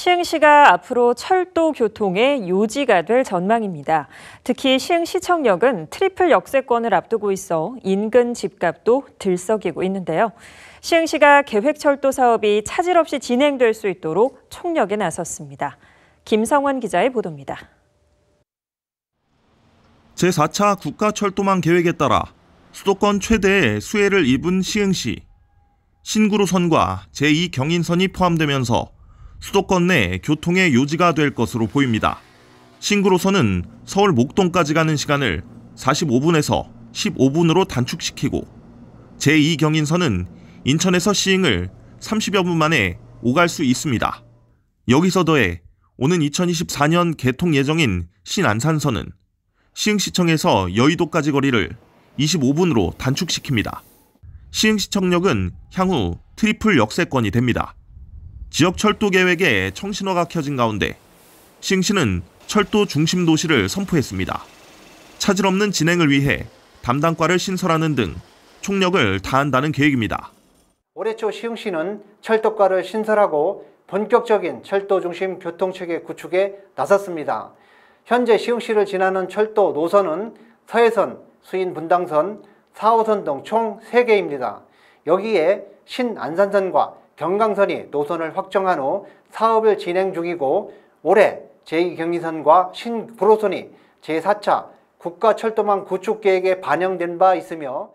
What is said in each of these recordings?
시흥시가 앞으로 철도 교통의 요지가 될 전망입니다. 특히 시흥시청역은 트리플 역세권을 앞두고 있어 인근 집값도 들썩이고 있는데요. 시흥시가 계획철도 사업이 차질 없이 진행될 수 있도록 총력에 나섰습니다. 김성원 기자의 보도입니다. 제4차 국가철도망 계획에 따라 수도권 최대의 수혜를 입은 시흥시. 신구로선과 제2경인선이 포함되면서 수도권 내 교통의 요지가 될 것으로 보입니다. 신구로선은 서울 목동까지 가는 시간을 45분에서 15분으로 단축시키고 제2경인선은 인천에서 시흥을 30여 분 만에 오갈 수 있습니다. 여기서 더해 오는 2024년 개통 예정인 신안산선은 시흥시청에서 여의도까지 거리를 25분으로 단축시킵니다. 시흥시청역은 향후 트리플 역세권이 됩니다. 지역 철도 계획에 청신호가 켜진 가운데 싱신은 철도 중심 도시를 선포했습니다. 차질 없는 진행을 위해 담당과를 신설하는 등 총력을 다한다는 계획입니다. 올해 초 시흥시는 철도과를 신설하고 본격적인 철도 중심 교통 체계 구축에 나섰습니다. 현재 시흥시를 지나는 철도 노선은 서해선, 수인 분당선, 4호선 등 총 3개입니다. 여기에 신안산선과 경강선이 노선을 확정한 후 사업을 진행 중이고 올해 제2경리선과 신불호선이 제4차 국가철도망 구축계획에 반영된 바 있으며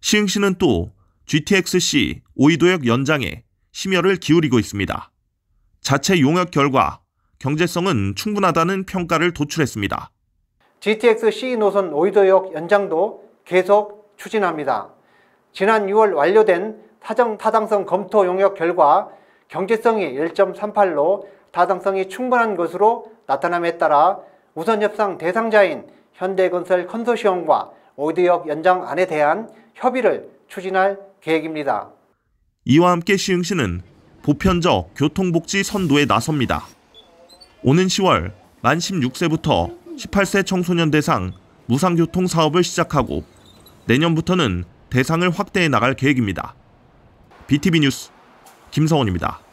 시흥시는 또 GTX-C 오이도역 연장에 심혈을 기울이고 있습니다. 자체 용역 결과 경제성은 충분하다는 평가를 도출했습니다. GTX-C 노선 오이도역 연장도 계속 추진합니다. 지난 6월 완료된 사정 타당성 검토 용역 결과 경제성이 1.38로 타당성이 충분한 것으로 나타남에 따라 우선 협상 대상자인 현대건설 컨소시엄과 오디역 연장 안에 대한 협의를 추진할 계획입니다. 이와 함께 시흥시는 보편적 교통복지 선도에 나섭니다. 오는 10월 만 16세부터 18세 청소년 대상 무상교통 사업을 시작하고 내년부터는 대상을 확대해 나갈 계획입니다. BTV 뉴스 김성원입니다.